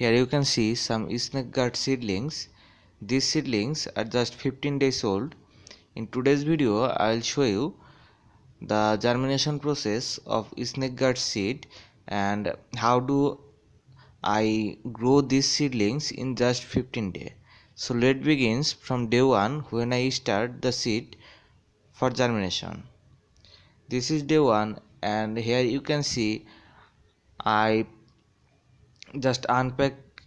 Here you can see some snake guard seedlings. These seedlings are just 15 days old. In today's video, I will show you the germination process of snake guard seed and how do I grow these seedlings in just 15 days. So let begins from day 1 when I start the seed for germination. This is day 1 and here you can see I just unpack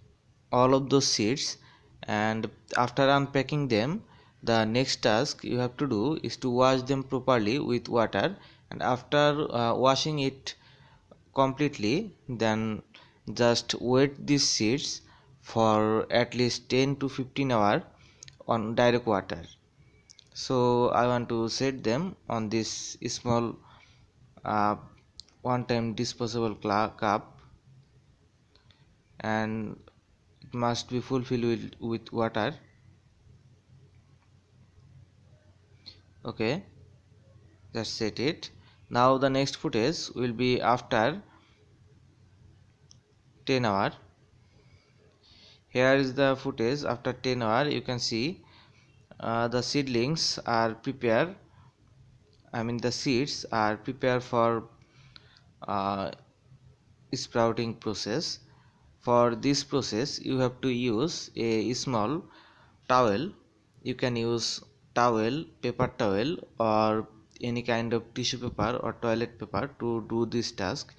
all of those seeds, and after unpacking them the next task you have to do is to wash them properly with water and after uh, washing it completely then just wet these seeds for at least 10 to 15 hour on direct water so i want to set them on this small uh, one time disposable cup and must be fulfilled with, with water okay just set it now the next footage will be after 10 hour here is the footage after 10 hour you can see uh, the seedlings are prepared I mean the seeds are prepared for uh, sprouting process for this process you have to use a small towel you can use towel paper towel or any kind of tissue paper or toilet paper to do this task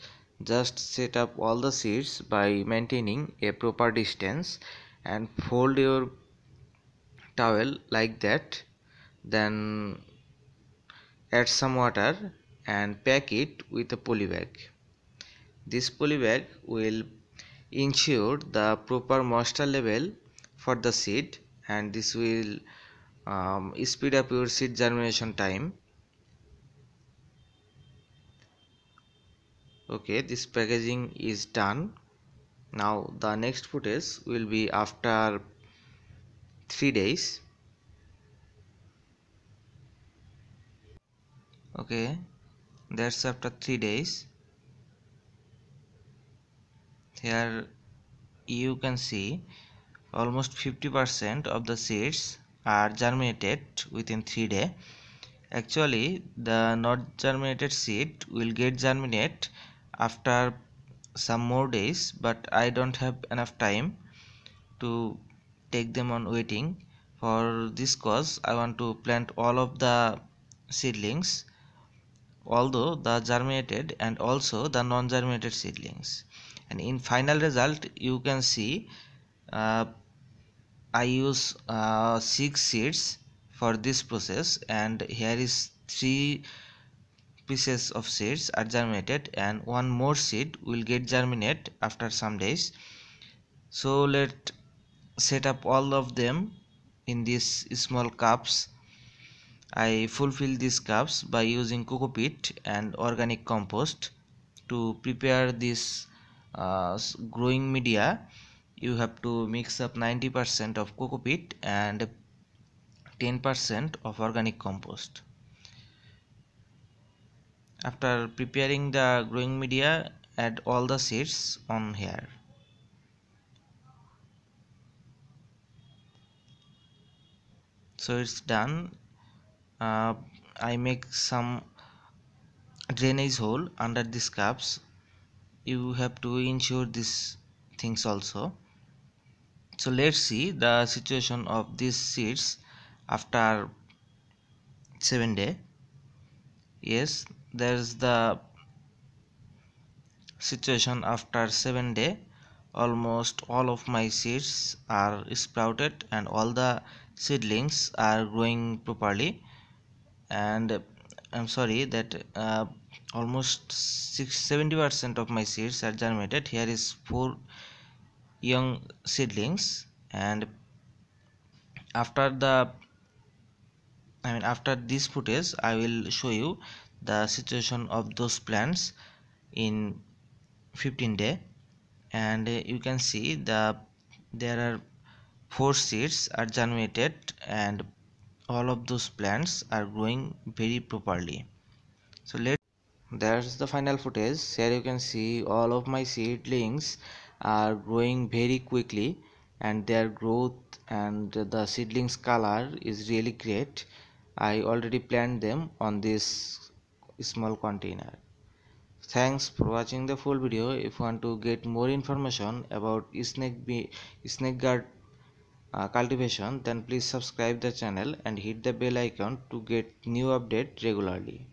just set up all the seats by maintaining a proper distance and fold your towel like that then add some water and pack it with a poly bag this poly bag will ensure the proper moisture level for the seed and this will um, speed up your seed germination time okay this packaging is done now the next footage will be after 3 days okay that's after 3 days here you can see almost 50% of the seeds are germinated within 3 days. Actually, the not germinated seed will get germinate after some more days but I don't have enough time to take them on waiting. For this cause, I want to plant all of the seedlings although the germinated and also the non-germinated seedlings and in final result you can see uh, I use uh, six sheets for this process and here is three pieces of seeds are germinated and one more seed will get germinate after some days so let set up all of them in these small cups I fulfill these cups by using coco peat and organic compost to prepare this uh, growing media you have to mix up 90% of coco peat and 10% of organic compost after preparing the growing media add all the seeds on here so it's done uh, I make some drainage hole under these cups you have to ensure these things also so let's see the situation of these seeds after 7 day yes there's the situation after 7 day almost all of my seeds are sprouted and all the seedlings are growing properly and i'm sorry that uh, almost 70 percent of my seeds are germinated here is four young seedlings and after the I mean after this footage I will show you the situation of those plants in 15 day and you can see the there are four seeds are germinated and all of those plants are growing very properly so let there's the final footage here you can see all of my seedlings are growing very quickly and their growth and the seedlings color is really great I already planted them on this small container thanks for watching the full video if you want to get more information about snake bee snake guard uh, cultivation then please subscribe the channel and hit the bell icon to get new update regularly